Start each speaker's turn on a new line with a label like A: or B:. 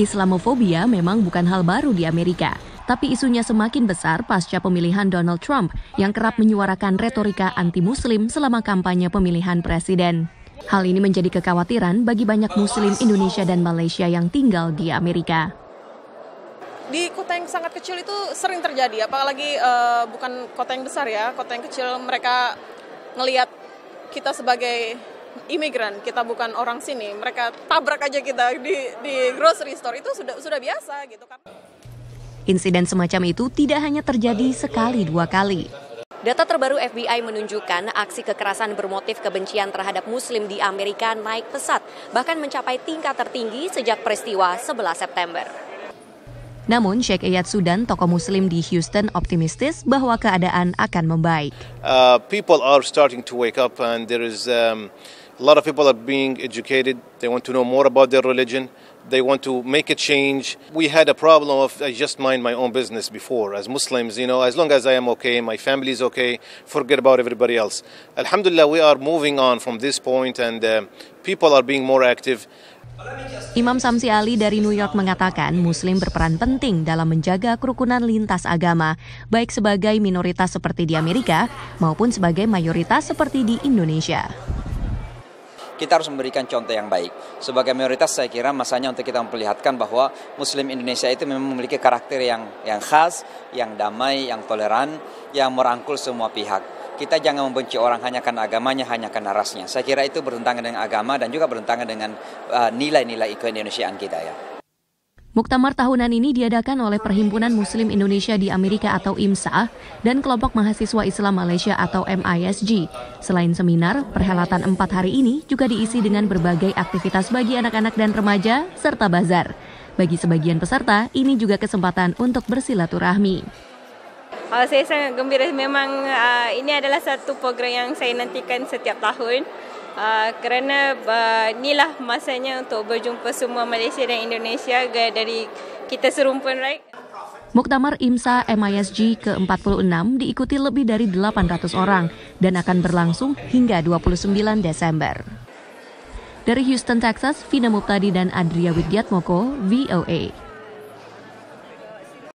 A: Islamofobia memang bukan hal baru di Amerika, tapi isunya semakin besar pasca pemilihan Donald Trump yang kerap menyuarakan retorika anti-muslim selama kampanye pemilihan presiden. Hal ini menjadi kekhawatiran bagi banyak muslim Indonesia dan Malaysia yang tinggal di Amerika. Di kota yang sangat kecil itu sering terjadi, apalagi uh, bukan kota yang besar ya, kota yang kecil mereka ngelihat kita sebagai imigran, kita bukan orang sini. Mereka tabrak aja kita di di grocery store itu sudah sudah biasa gitu kan. Insiden semacam itu tidak hanya terjadi sekali dua kali. Data terbaru FBI menunjukkan aksi kekerasan bermotif kebencian terhadap muslim di Amerika naik pesat, bahkan mencapai tingkat tertinggi sejak peristiwa 11 September. Namun, Sheikh Eyad Sudan, tokoh Muslim di Houston, optimistis bahwa keadaan akan membaik.
B: Uh, people are starting to wake up and there is um, A lot of people are being educated. They want to know more about their religion. They want to make a change. We had a problem of I just mind my own business before. As Muslims, you know, as long as I am okay, my family is okay, forget about everybody else. Alhamdulillah, we are moving on from this point and uh, people are being more active.
A: Imam Samsi Ali dari New York mengatakan Muslim berperan penting dalam menjaga kerukunan lintas agama, baik sebagai minoritas seperti di Amerika maupun sebagai mayoritas seperti di Indonesia.
C: kita harus memberikan contoh yang baik. Sebagai mayoritas saya kira masanya untuk kita memperlihatkan bahwa Muslim Indonesia itu memang memiliki karakter yang yang khas, yang damai, yang toleran, yang merangkul semua pihak kita jangan membenci orang hanya karena agamanya, hanya karena rasnya. Saya kira itu bertentangan dengan agama dan juga bertentangan dengan eh, nilai-nilai uh, keindonesiaan kita ya.
A: Muktamar tahunan ini diadakan oleh Perhimpunan Muslim Indonesia di Amerika atau IMSA dan Kelompok Mahasiswa Islam Malaysia atau MISG. Selain seminar, perhelatan empat hari ini juga diisi dengan berbagai aktivitas bagi anak-anak dan remaja serta bazar. Bagi sebagian peserta, ini juga kesempatan untuk bersilaturahmi. Oh, saya sangat gembira memang uh, ini adalah satu program yang saya nantikan setiap tahun Ah, kerana uh, inilah masanya untuk berjumpa semua Malaysia dan Indonesia dari kita serumpun right. Muktamar IMSA MISG ke-46 diikuti lebih dari 800 orang dan akan berlangsung hingga 29 Desember. Dari Houston, Texas, Vina Muptadi dan Adria Widyatmoko, VOA.